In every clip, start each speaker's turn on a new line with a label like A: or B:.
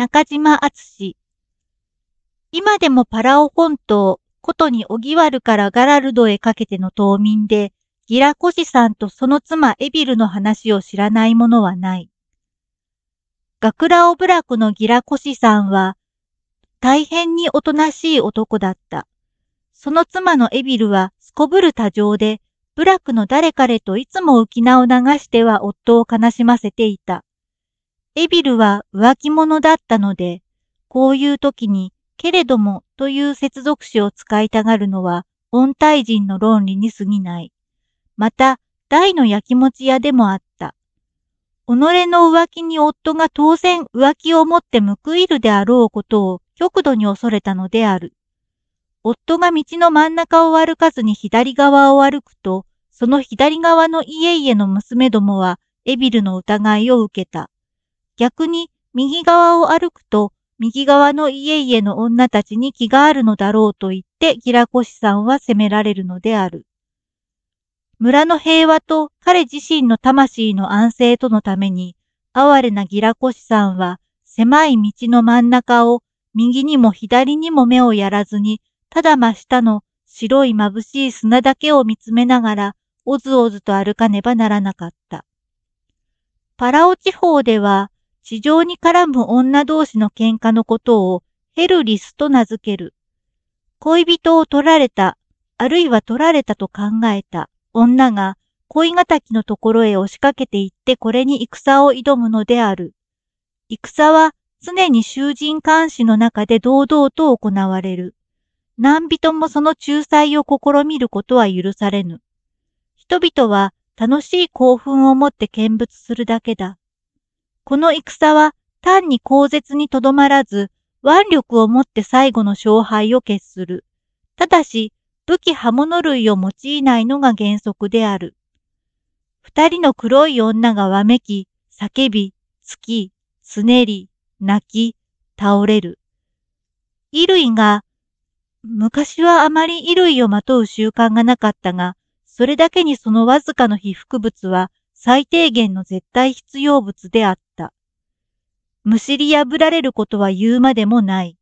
A: 中島厚史。今でもパラオ本島、ことに荻原からガラルドへかけての島民で、ギラコシさんとその妻エビルの話を知らないものはない。ガクラオブラクのギラコシさんは、大変におとなしい男だった。その妻のエビルはすこぶる多情で、部落の誰彼といつも浮き名を流しては夫を悲しませていた。エビルは浮気者だったので、こういう時に、けれどもという接続詞を使いたがるのは、音体人の論理に過ぎない。また、大の焼きもち屋でもあった。己の浮気に夫が当然浮気を持って報いるであろうことを極度に恐れたのである。夫が道の真ん中を歩かずに左側を歩くと、その左側の家々の娘どもはエビルの疑いを受けた。逆に右側を歩くと右側の家々の女たちに気があるのだろうと言ってギラコシさんは責められるのである。村の平和と彼自身の魂の安静とのために、哀れなギラコシさんは狭い道の真ん中を右にも左にも目をやらずに、ただ真下の白い眩しい砂だけを見つめながら、おずおずと歩かねばならなかった。パラオ地方では、地上に絡む女同士の喧嘩のことをヘルリスと名付ける。恋人を取られた、あるいは取られたと考えた女が恋敵のところへ押しかけていってこれに戦を挑むのである。戦は常に囚人監視の中で堂々と行われる。何人もその仲裁を試みることは許されぬ。人々は楽しい興奮をもって見物するだけだ。この戦は単に口舌にとどまらず、腕力をもって最後の勝敗を決する。ただし、武器刃物類を用いないのが原則である。二人の黒い女がわめき、叫び、突き、つねり、泣き、倒れる。衣類が、昔はあまり衣類をまとう習慣がなかったが、それだけにそのわずかの被覆物は最低限の絶対必要物であった。むしり破られることは言うまでもない。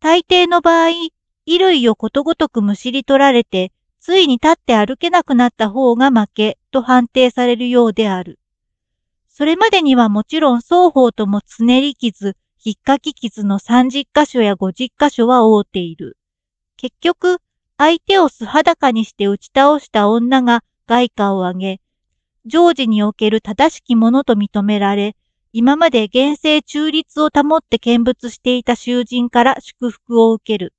A: 大抵の場合、衣類をことごとくむしり取られて、ついに立って歩けなくなった方が負けと判定されるようである。それまでにはもちろん双方ともつねり傷、ひっかき傷の30箇所や50箇所は覆っている。結局、相手を素裸にして打ち倒した女が外貨を上げ、常時における正しきものと認められ、今まで厳正中立を保って見物していた囚人から祝福を受ける。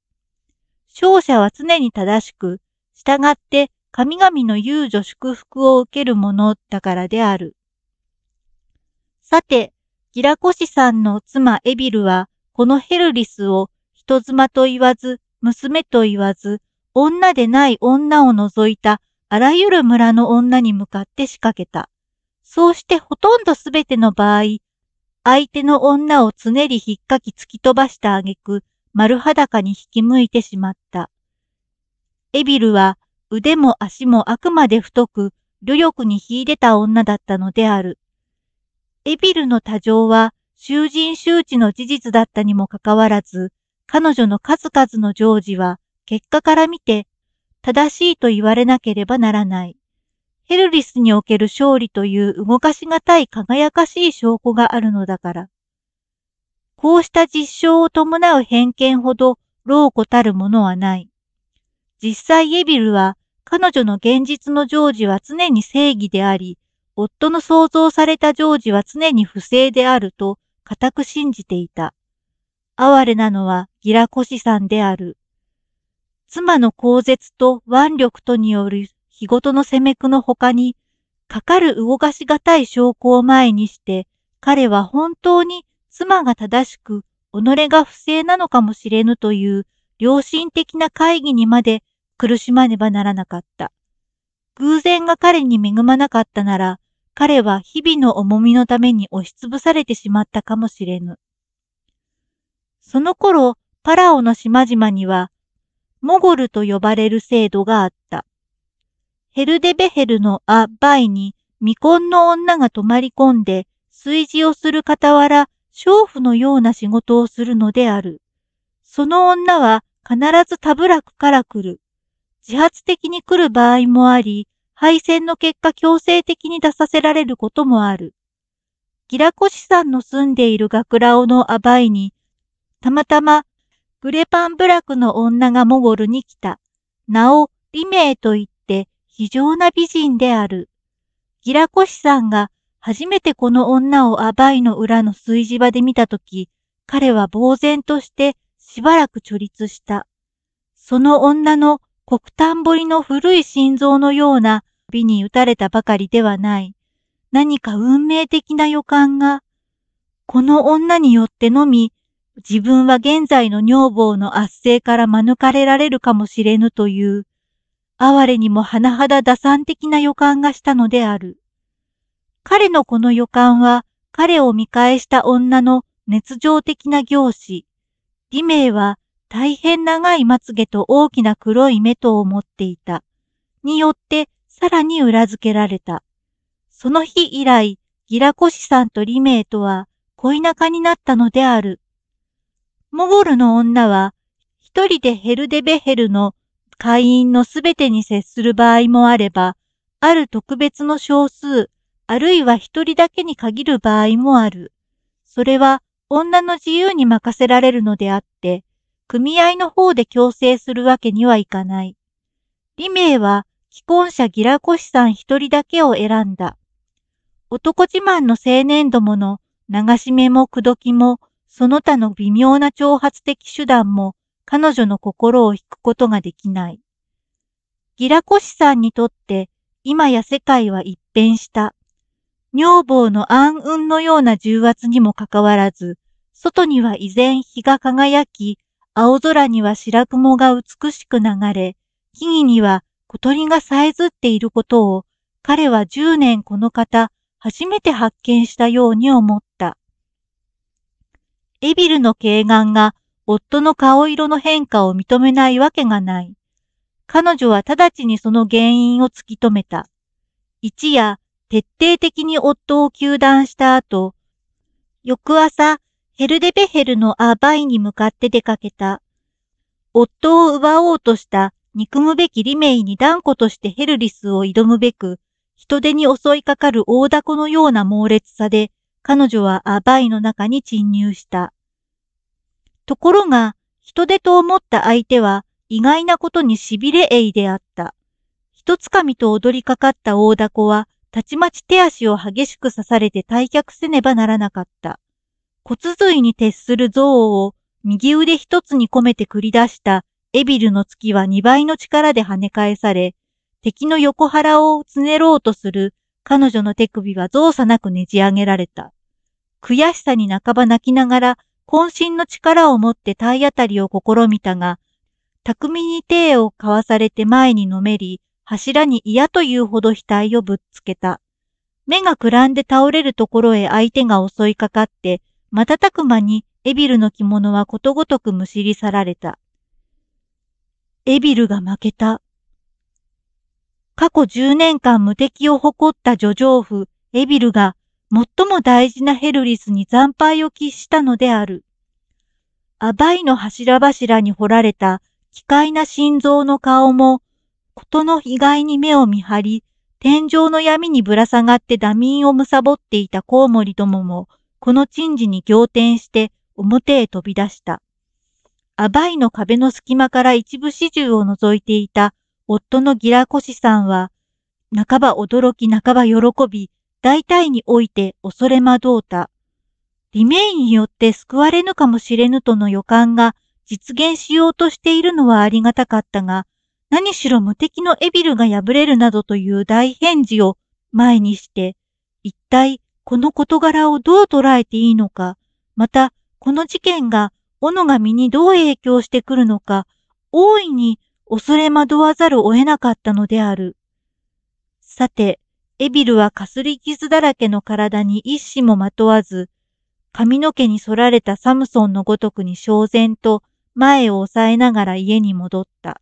A: 勝者は常に正しく、従って神々の遊女祝福を受けるものだからである。さて、ギラコシさんの妻エビルは、このヘルリスを人妻と言わず、娘と言わず、女でない女を除いたあらゆる村の女に向かって仕掛けた。そうしてほとんどすべての場合、相手の女を常に引っかき突き飛ばしたげく、丸裸に引き向いてしまった。エビルは腕も足もあくまで太く、努力に秀でた女だったのである。エビルの多情は囚人周知の事実だったにもかかわらず、彼女の数々の常時は結果から見て正しいと言われなければならない。ヘルリスにおける勝利という動かしがたい輝かしい証拠があるのだから。こうした実証を伴う偏見ほど老固たるものはない。実際エビルは彼女の現実の常時は常に正義であり、夫の想像されたジョージは常に不正であると固く信じていた。哀れなのはギラコシさんである。妻の口舌と腕力とによる日ごとの攻めくの他に、かかる動かしがたい証拠を前にして、彼は本当に妻が正しく、己が不正なのかもしれぬという良心的な会議にまで苦しまねばならなかった。偶然が彼に恵まなかったなら、彼は日々の重みのために押しつぶされてしまったかもしれぬ。その頃、パラオの島々にはモゴルと呼ばれる制度があった。ヘルデベヘルのア・バイに未婚の女が泊まり込んで、炊事をする傍ら、娼婦のような仕事をするのである。その女は必ずタブラクから来る。自発的に来る場合もあり、敗戦の結果強制的に出させられることもある。ギラコシさんの住んでいる学ラオのアバイに、たまたまブレパンブラクの女がモゴルに来た。名をリメイといって非常な美人である。ギラコシさんが初めてこの女をアバイの裏の炊事場で見たとき、彼は呆然としてしばらく貯立した。その女の黒炭彫りの古い心臓のような美に打たれたばかりではない。何か運命的な予感が、この女によってのみ自分は現在の女房の圧政から免れられるかもしれぬという、哀れにも甚だ打算的な予感がしたのである。彼のこの予感は、彼を見返した女の熱情的な行使。リメイは大変長いまつげと大きな黒い目とを持っていた。によってさらに裏付けられた。その日以来、ギラコシさんとリメイとは恋仲になったのである。モゴルの女は、一人でヘルデベヘルの会員のすべてに接する場合もあれば、ある特別の少数、あるいは一人だけに限る場合もある。それは女の自由に任せられるのであって、組合の方で強制するわけにはいかない。李明は既婚者ギラコシさん一人だけを選んだ。男自慢の青年どもの流し目も口説きもその他の微妙な挑発的手段も彼女の心を引くことができない。ギラコシさんにとって今や世界は一変した。女房の暗雲のような重圧にもかかわらず、外には依然日が輝き、青空には白雲が美しく流れ、木々には小鳥がさえずっていることを、彼は10年この方、初めて発見したように思った。デビルの軽眼が夫の顔色の変化を認めないわけがない。彼女は直ちにその原因を突き止めた。一夜、徹底的に夫を休断した後、翌朝、ヘルデベヘルのアーバイに向かって出かけた。夫を奪おうとした憎むべきリメイに断固としてヘルリスを挑むべく、人手に襲いかかる大凧のような猛烈さで、彼女はアーバイの中に侵入した。ところが、人手と思った相手は意外なことにしびれえいであった。一つかみと踊りかかった大凧は、たちまち手足を激しく刺されて退却せねばならなかった。骨髄に徹する憎悪を右腕一つに込めて繰り出したエビルの月は二倍の力で跳ね返され、敵の横腹をつねろうとする彼女の手首は造作なくねじ上げられた。悔しさに半ば泣きながら渾身の力を持って体当たりを試みたが、巧みに手をかわされて前にのめり、柱に嫌というほど額をぶっつけた。目がくらんで倒れるところへ相手が襲いかかって、瞬く間にエビルの着物はことごとくむしり去られた。エビルが負けた。過去10年間無敵を誇った女情夫、エビルが最も大事なヘルリスに惨敗を喫したのである。アバイの柱柱に彫られた奇怪な心臓の顔も、ことの意外に目を見張り、天井の闇にぶら下がってダミンを貪っていたコウモリどもも、この珍事に仰天して表へ飛び出した。アバイの壁の隙間から一部始終を覗いていた夫のギラコシさんは、半ば驚き半ば喜び、大体において恐れ惑うた。リメインによって救われぬかもしれぬとの予感が実現しようとしているのはありがたかったが、何しろ無敵のエビルが破れるなどという大返事を前にして、一体この事柄をどう捉えていいのか、またこの事件が斧が身にどう影響してくるのか、大いに恐れ惑わざるを得なかったのである。さて、エビルはかすり傷だらけの体に一死もまとわず、髪の毛に剃られたサムソンのごとくに焦然と前を押さえながら家に戻った。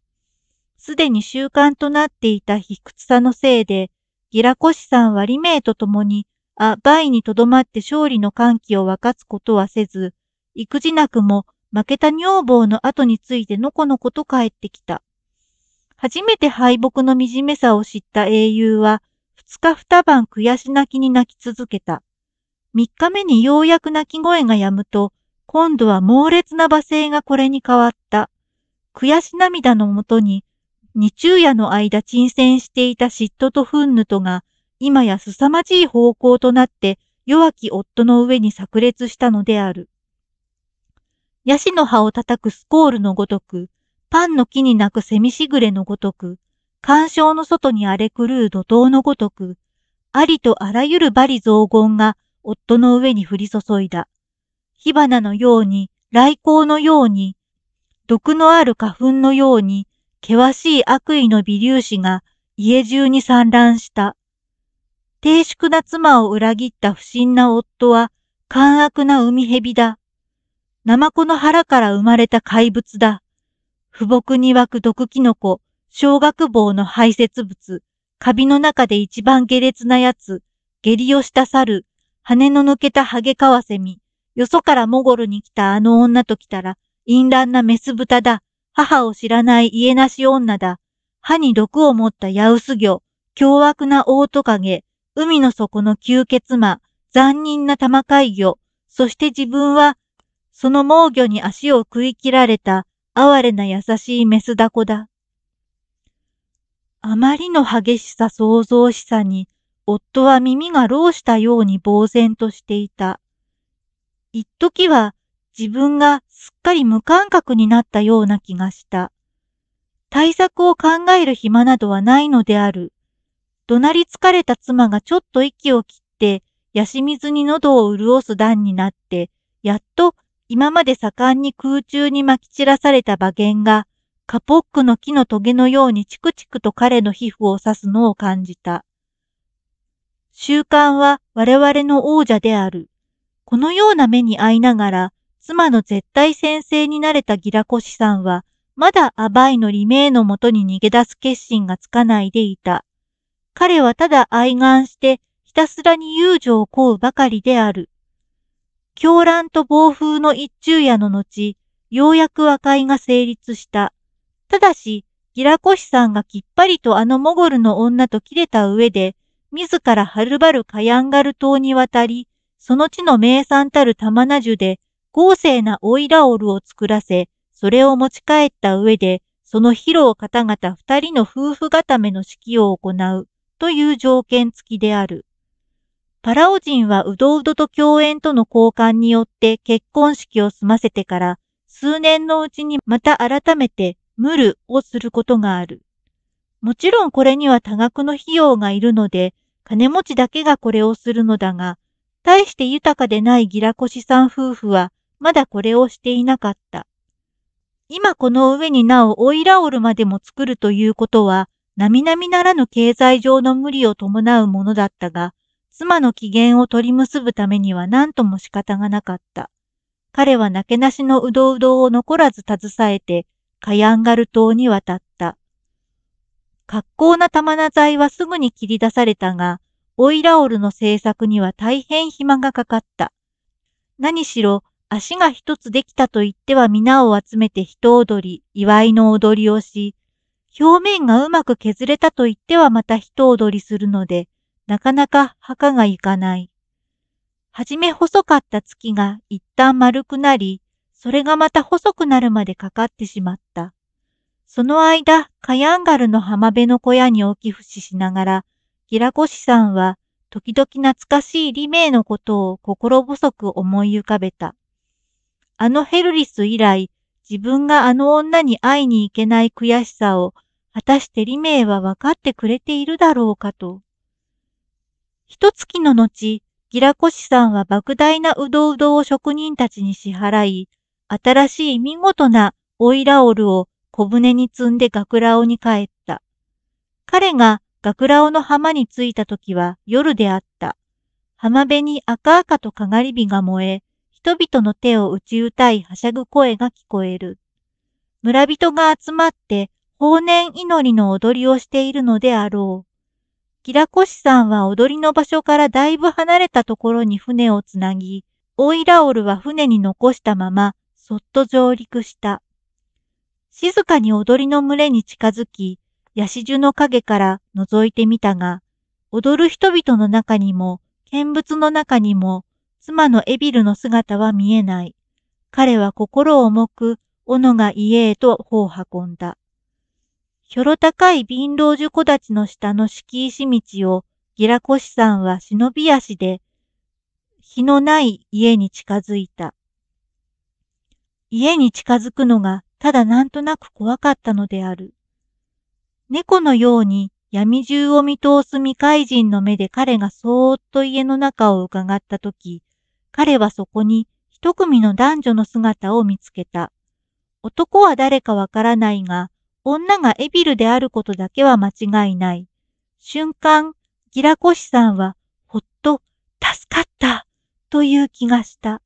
A: すでに習慣となっていた卑屈さのせいで、ギラコシさんはリメイと共に、あ、バイにとどまって勝利の歓喜を分かつことはせず、育児なくも負けた女房の後についてのこのこと帰ってきた。初めて敗北の惨めさを知った英雄は、日二晩悔し泣きに泣き続けた。三日目にようやく泣き声が止むと、今度は猛烈な罵声がこれに変わった。悔し涙のもとに、二昼夜の間沈潜していた嫉妬と憤怒とが、今や凄まじい方向となって弱き夫の上に炸裂したのである。ヤシの葉を叩くスコールのごとく、パンの木に鳴く蝉しぐれのごとく、干渉の外に荒れ狂う怒涛のごとく、ありとあらゆる罵詈雑言が夫の上に降り注いだ。火花のように、雷光のように、毒のある花粉のように、険しい悪意の微粒子が家中に散乱した。低粛な妻を裏切った不審な夫は、奸悪な海蛇だ。ナマコの腹から生まれた怪物だ。不木に湧く毒キノコ、小学帽の排泄物、カビの中で一番下劣なやつ、下痢をした猿、羽の抜けたハゲカワセミ、よそからモゴルに来たあの女と来たら、淫乱なメス豚だ、母を知らない家なし女だ、歯に毒を持ったヤウス魚、凶悪なオオトカゲ、海の底の吸血魔、残忍な玉海魚、そして自分は、その猛魚に足を食い切られた、哀れな優しいメスダコだ。あまりの激しさ想像しさに、夫は耳がろうしたように呆然としていた。一時は自分がすっかり無感覚になったような気がした。対策を考える暇などはないのである。怒鳴り疲れた妻がちょっと息を切って、やし水に喉を潤す段になって、やっと今まで盛んに空中に撒き散らされた馬券がカポックの木のトゲのようにチクチクと彼の皮膚を刺すのを感じた。習慣は我々の王者である。このような目に遭いながら、妻の絶対先生になれたギラコシさんは、まだアバイの利メのもとに逃げ出す決心がつかないでいた。彼はただ愛願して、ひたすらに友情を請うばかりである。狂乱と暴風の一昼夜の後、ようやく和解が成立した。ただし、ギラコシさんがきっぱりとあのモゴルの女と切れた上で、自らはるばるカヤンガル島に渡り、その地の名産たる玉名樹で、豪勢なオイラオルを作らせ、それを持ち帰った上で、その披露方々二人の夫婦固めの式を行う、という条件付きである。パラオ人はうどうどと共演との交換によって結婚式を済ませてから、数年のうちにまた改めて無るをすることがある。もちろんこれには多額の費用がいるので、金持ちだけがこれをするのだが、大して豊かでないギラコシさん夫婦は、まだこれをしていなかった。今この上になおオイラオルまでも作るということは、並々ならぬ経済上の無理を伴うものだったが、妻の機嫌を取り結ぶためには何とも仕方がなかった。彼はなけなしのうどうどを残らず携えて、カヤンガル島に渡った。格好な玉名材はすぐに切り出されたが、オイラオルの製作には大変暇がかかった。何しろ、足が一つできたと言っては皆を集めて人踊り、祝いの踊りをし、表面がうまく削れたと言ってはまた人踊りするので、なかなか墓がいかない。はじめ細かった月が一旦丸くなり、それがまた細くなるまでかかってしまった。その間、カヤンガルの浜辺の小屋に置き伏ししながら、ギラコシさんは、時々懐かしいリメイのことを心細く思い浮かべた。あのヘルリス以来、自分があの女に会いに行けない悔しさを、果たしてリメイは分かってくれているだろうかと。一月の後、ギラコシさんは莫大なうどうどを職人たちに支払い、新しい見事なオイラオルを小舟に積んでクラオに帰った。彼がクラオの浜に着いた時は夜であった。浜辺に赤々とかがり火が燃え、人々の手を打ち歌いはしゃぐ声が聞こえる。村人が集まって法年祈りの踊りをしているのであろう。キラコシさんは踊りの場所からだいぶ離れたところに船をつなぎ、オイラオルは船に残したままそっと上陸した。静かに踊りの群れに近づき、ヤシ樹の影から覗いてみたが、踊る人々の中にも、見物の中にも、妻のエビルの姿は見えない。彼は心重く、斧が家へと歩を運んだ。ひょろ高い貧老樹た立の下の敷石道を、ギラコシさんは忍び足で、日のない家に近づいた。家に近づくのがただなんとなく怖かったのである。猫のように闇中を見通す未開人の目で彼がそーっと家の中を伺ったとき、彼はそこに一組の男女の姿を見つけた。男は誰かわからないが、女がエビルであることだけは間違いない。瞬間、ギラコシさんは、ほっと、助かった、という気がした。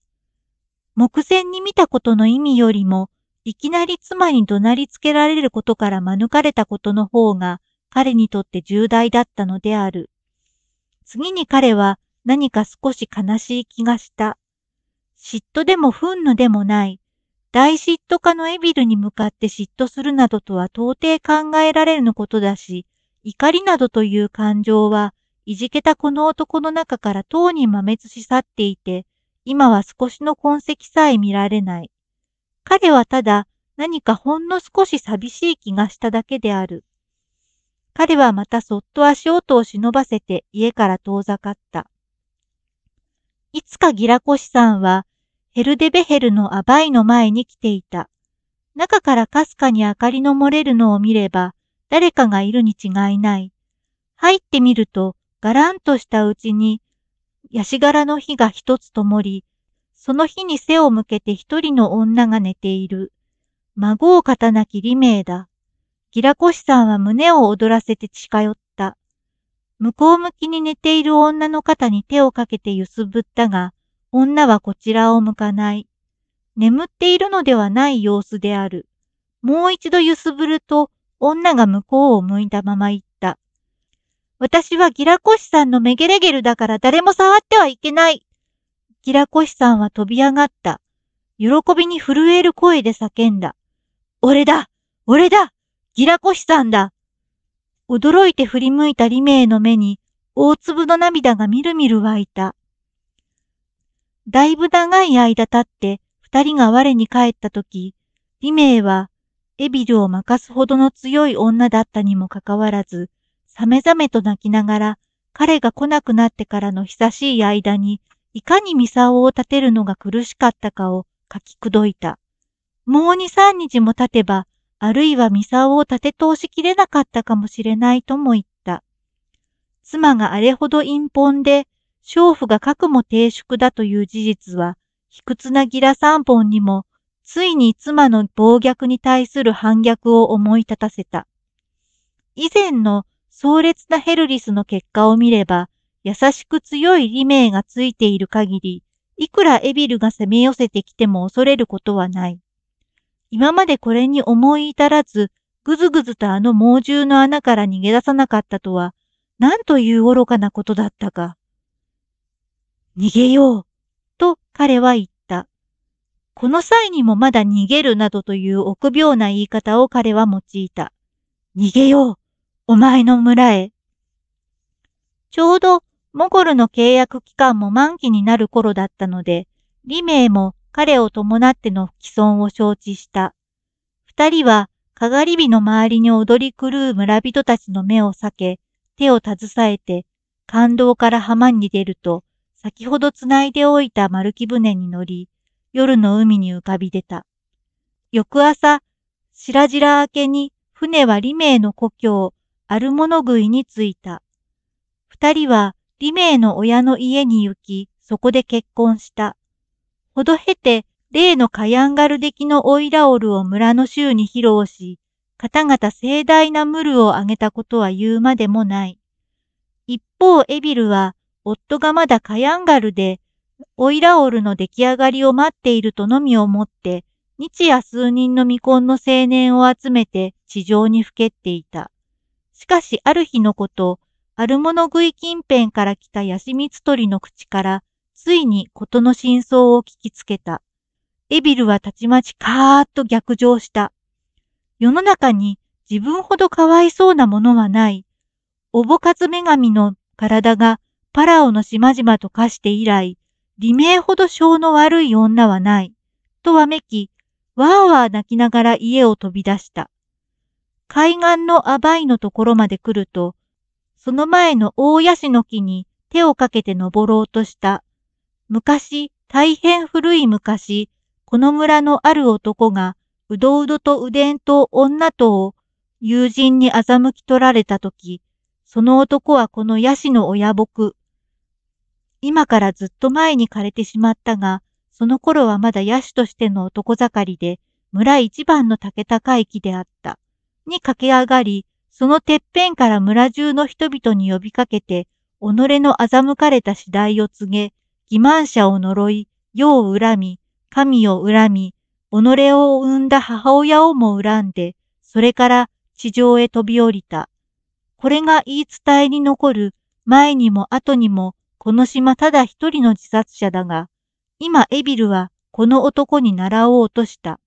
A: 目前に見たことの意味よりも、いきなり妻に怒鳴りつけられることから免れたことの方が彼にとって重大だったのである。次に彼は何か少し悲しい気がした。嫉妬でも憤怒でもない、大嫉妬家のエビルに向かって嫉妬するなどとは到底考えられぬことだし、怒りなどという感情はいじけたこの男の中からとうに豆つし去っていて、今は少しの痕跡さえ見られない。彼はただ何かほんの少し寂しい気がしただけである。彼はまたそっと足音を忍ばせて家から遠ざかった。いつかギラコシさんはヘルデベヘルのアバイの前に来ていた。中からかすかに明かりの漏れるのを見れば誰かがいるに違いない。入ってみるとガランとしたうちにヤシ柄の火が一つ灯り、その火に背を向けて一人の女が寝ている。孫を刀なき李明だ。ギラコシさんは胸を躍らせて近寄った。向こう向きに寝ている女の肩に手をかけて揺すぶったが、女はこちらを向かない。眠っているのではない様子である。もう一度揺すぶると、女が向こうを向いたまま言っ私はギラコシさんのメゲレゲルだから誰も触ってはいけない。ギラコシさんは飛び上がった。喜びに震える声で叫んだ。俺だ俺だギラコシさんだ驚いて振り向いたリメイの目に大粒の涙がみるみる湧いた。だいぶ長い間経って二人が我に帰った時、リメイはエビルを任すほどの強い女だったにもかかわらず、さめざめと泣きながら、彼が来なくなってからの久しい間に、いかにミサオを立てるのが苦しかったかを書きくどいた。もう二三日も経てば、あるいはミサオを立て通しきれなかったかもしれないとも言った。妻があれほど陰本で、娼婦が核も低粛だという事実は、卑屈なギラ三本にも、ついに妻の暴虐に対する反逆を思い立たせた。以前の壮烈なヘルリスの結果を見れば、優しく強い理名がついている限り、いくらエビルが攻め寄せてきても恐れることはない。今までこれに思い至らず、ぐずぐずとあの猛獣の穴から逃げ出さなかったとは、なんという愚かなことだったか。逃げよう、と彼は言った。この際にもまだ逃げるなどという臆病な言い方を彼は用いた。逃げよう、お前の村へ。ちょうどモゴルの契約期間も満期になる頃だったので、李明も彼を伴っての既存を承知した。二人は、かがり火の周りに踊り狂う村人たちの目を避け、手を携えて、感動から浜に出ると、先ほど繋いでおいた丸木船に乗り、夜の海に浮かび出た。翌朝、白々明けに船は李明の故郷、あるもの食いについた。二人は李明の親の家に行き、そこで結婚した。ほど経て、例のカヤンガル出来のオイラオルを村の衆に披露し、方々盛大なムルをあげたことは言うまでもない。一方、エビルは、夫がまだカヤンガルで、オイラオルの出来上がりを待っているとのみをもって、日夜数人の未婚の青年を集めて地上にふけっていた。しかしある日のこと、あるもの食い近辺から来たヤシミツ鳥の口から、ついに事の真相を聞きつけた。エビルはたちまちカーッと逆上した。世の中に自分ほどかわいそうなものはない。おぼかず女神の体がパラオの島々と化して以来、利名ほど性の悪い女はない。とわめき、わーわー泣きながら家を飛び出した。海岸のアバイのところまで来ると、その前の大ヤシの木に手をかけて登ろうとした。昔、大変古い昔、この村のある男が、うどうどとうでんと女とを友人に欺き取られたとき、その男はこのヤシの親僕。今からずっと前に枯れてしまったが、その頃はまだヤシとしての男盛りで、村一番の竹高い木であった。に駆け上がり、そのてっぺんから村中の人々に呼びかけて、己の欺かれた次第を告げ、欺瞞者を呪い、世を恨み、神を恨み、己を生んだ母親をも恨んで、それから地上へ飛び降りた。これが言い伝えに残る、前にも後にも、この島ただ一人の自殺者だが、今エビルはこの男に習おうとした。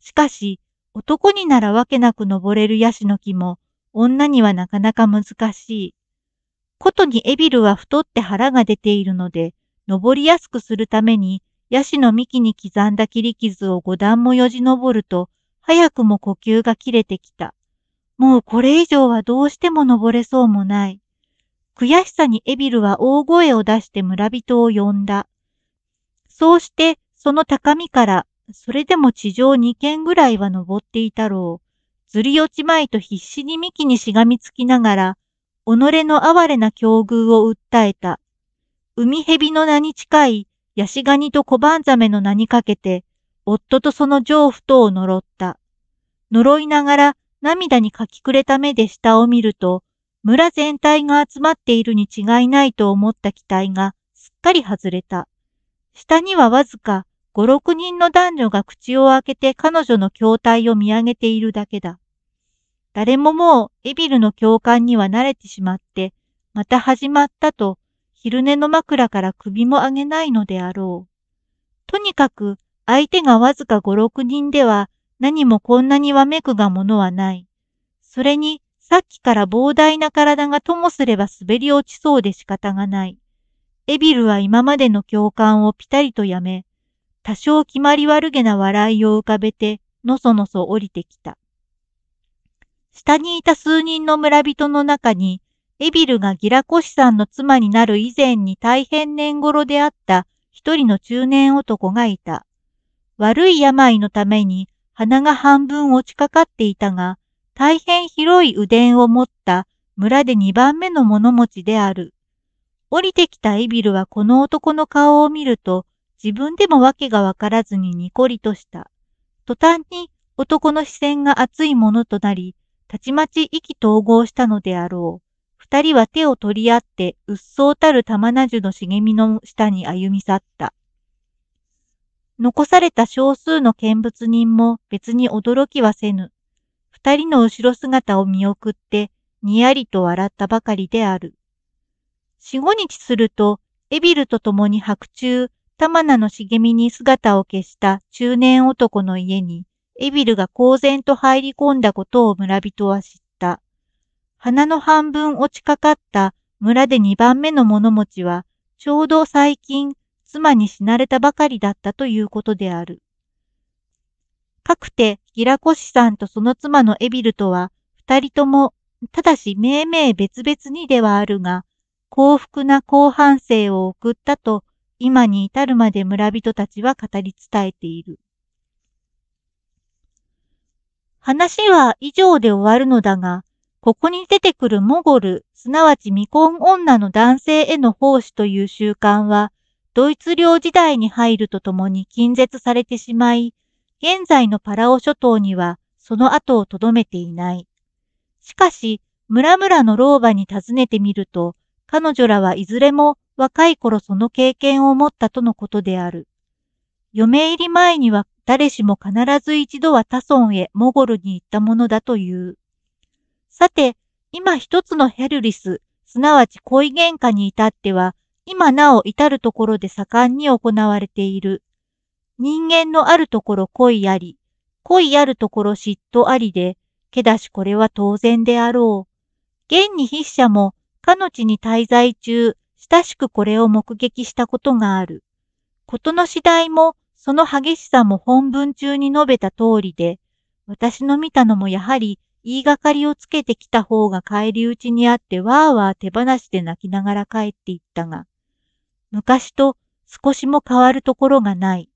A: しかし、男にならわけなく登れるヤシの木も、女にはなかなか難しい。ことにエビルは太って腹が出ているので、登りやすくするために、ヤシの幹に刻んだ切り傷を五段もよじ登ると、早くも呼吸が切れてきた。もうこれ以上はどうしても登れそうもない。悔しさにエビルは大声を出して村人を呼んだ。そうして、その高みからそれでも地上二軒ぐらいは登っていたろう。ずり落ちまいと必死に幹にしがみつきながら、己の哀れな境遇を訴えた。海蛇の名に近い、ヤシガニとコバンザメの名にかけて、夫とその丈夫とを呪った。呪いながら涙にかきくれた目で下を見ると、村全体が集まっているに違いないと思った機体がすっかり外れた。下にはわずか五六人の男女が口を開けて彼女の筐体を見上げているだけだ。誰ももうエビルの教官には慣れてしまって、また始まったと、昼寝の枕から首も上げないのであろう。とにかく、相手がわずか五六人では、何もこんなにわめくがものはない。それに、さっきから膨大な体がともすれば滑り落ちそうで仕方がない。エビルは今までの教官をぴたりとやめ、多少決まり悪げな笑いを浮かべて、のそのそ降りてきた。下にいた数人の村人の中に、エビルがギラコシさんの妻になる以前に大変年頃であった一人の中年男がいた。悪い病のために鼻が半分落ちかかっていたが、大変広い腕を持った村で二番目の物持ちである。降りてきたエビルはこの男の顔を見ると、自分でも訳がわからずにニコリとした。途端に男の視線が熱いものとなり、たちまち意気統合したのであろう。二人は手を取り合って、うっそうたる玉名樹の茂みの下に歩み去った。残された少数の見物人も別に驚きはせぬ。二人の後ろ姿を見送って、にやりと笑ったばかりである。四五日すると、エビルと共に白昼、玉名の茂みに姿を消した中年男の家に、エビルが公然と入り込んだことを村人は知った。花の半分落ちかかった村で二番目の物持ちは、ちょうど最近、妻に死なれたばかりだったということである。かくて、ギラコシさんとその妻のエビルとは、二人とも、ただし命名別々にではあるが、幸福な後半生を送ったと今に至るまで村人たちは語り伝えている。話は以上で終わるのだが、ここに出てくるモゴル、すなわち未婚女の男性への奉仕という習慣は、ドイツ領時代に入るとともに禁絶されてしまい、現在のパラオ諸島にはその後をとどめていない。しかし、村々の老婆に尋ねてみると、彼女らはいずれも若い頃その経験を持ったとのことである。嫁入り前には誰しも必ず一度は他村へモゴルに行ったものだという。さて、今一つのヘルリス、すなわち恋喧嘩に至っては、今なお至るところで盛んに行われている。人間のあるところ恋あり、恋あるところ嫉妬ありで、けだしこれは当然であろう。現に筆者も、彼の地に滞在中、親しくこれを目撃したことがある。ことの次第も、その激しさも本文中に述べた通りで、私の見たのもやはり言いがかりをつけてきた方が帰り討ちにあってわーわー手放しで泣きながら帰っていったが、昔と少しも変わるところがない。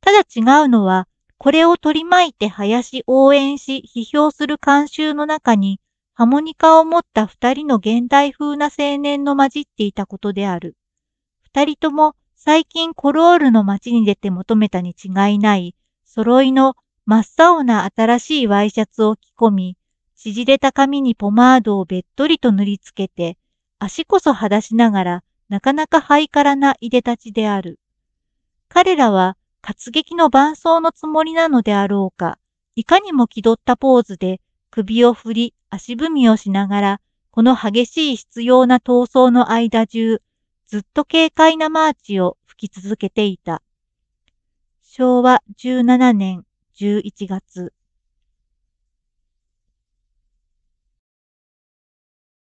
A: ただ違うのは、これを取り巻いて林応援し批評する慣習の中に、ハモニカを持った二人の現代風な青年の混じっていたことである。二人とも最近コロールの街に出て求めたに違いない、揃いの真っ青な新しいワイシャツを着込み、縮れた髪にポマードをべっとりと塗りつけて、足こそ裸しながら、なかなかハイカラないでたちである。彼らは、活劇の伴奏のつもりなのであろうか、いかにも気取ったポーズで、首を振り、足踏みをしながら、この激しい必要な闘争の間中、ずっと軽快なマーチを吹き続けていた。昭和17年11月。